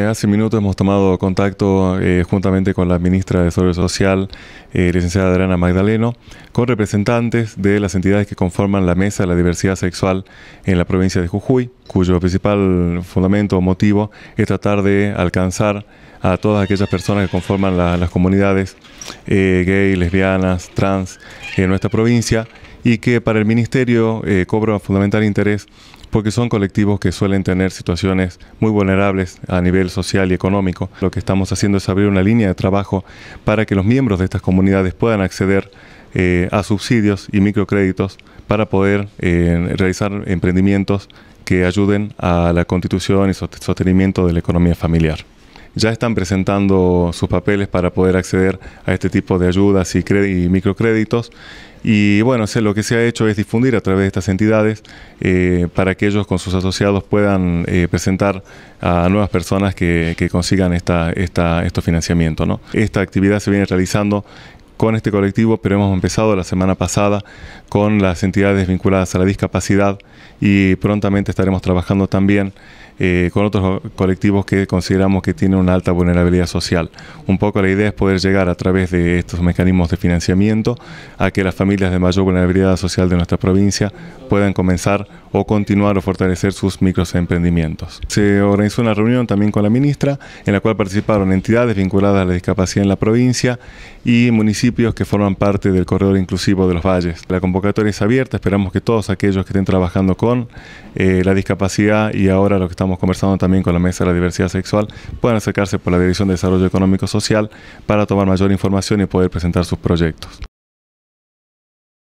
Eh, hace minutos hemos tomado contacto eh, juntamente con la ministra de Desarrollo Social, eh, licenciada Adriana Magdaleno, con representantes de las entidades que conforman la Mesa de la Diversidad Sexual en la provincia de Jujuy, cuyo principal fundamento o motivo es tratar de alcanzar a todas aquellas personas que conforman las comunidades gay, lesbianas, trans en nuestra provincia y que para el Ministerio eh, cobra fundamental interés porque son colectivos que suelen tener situaciones muy vulnerables a nivel social y económico. Lo que estamos haciendo es abrir una línea de trabajo para que los miembros de estas comunidades puedan acceder eh, a subsidios y microcréditos para poder eh, realizar emprendimientos que ayuden a la constitución y sostenimiento de la economía familiar ya están presentando sus papeles para poder acceder a este tipo de ayudas y, microcréditos. Y bueno, lo que se ha hecho es difundir a través de estas entidades eh, para que ellos con sus asociados puedan eh, presentar a nuevas personas que, consigan esta, esta, estos financiamiento ¿no? Esta actividad se viene realizando con este colectivo, pero hemos empezado la semana pasada con las entidades vinculadas a la discapacidad y prontamente estaremos trabajando también eh, con otros colectivos que consideramos que tienen una alta vulnerabilidad social. Un poco la idea es poder llegar a través de estos mecanismos de financiamiento a que las familias de mayor vulnerabilidad social de nuestra provincia puedan comenzar o continuar o fortalecer sus microemprendimientos. Se organizó una reunión también con la ministra en la cual participaron entidades vinculadas a la discapacidad en la provincia y municipios que forman parte del corredor inclusivo de los valles. La convocatoria es abierta, esperamos que todos aquellos que estén trabajando con eh, la discapacidad y ahora lo que estamos conversando también con la Mesa de la Diversidad Sexual puedan acercarse por la Dirección de Desarrollo Económico Social para tomar mayor información y poder presentar sus proyectos.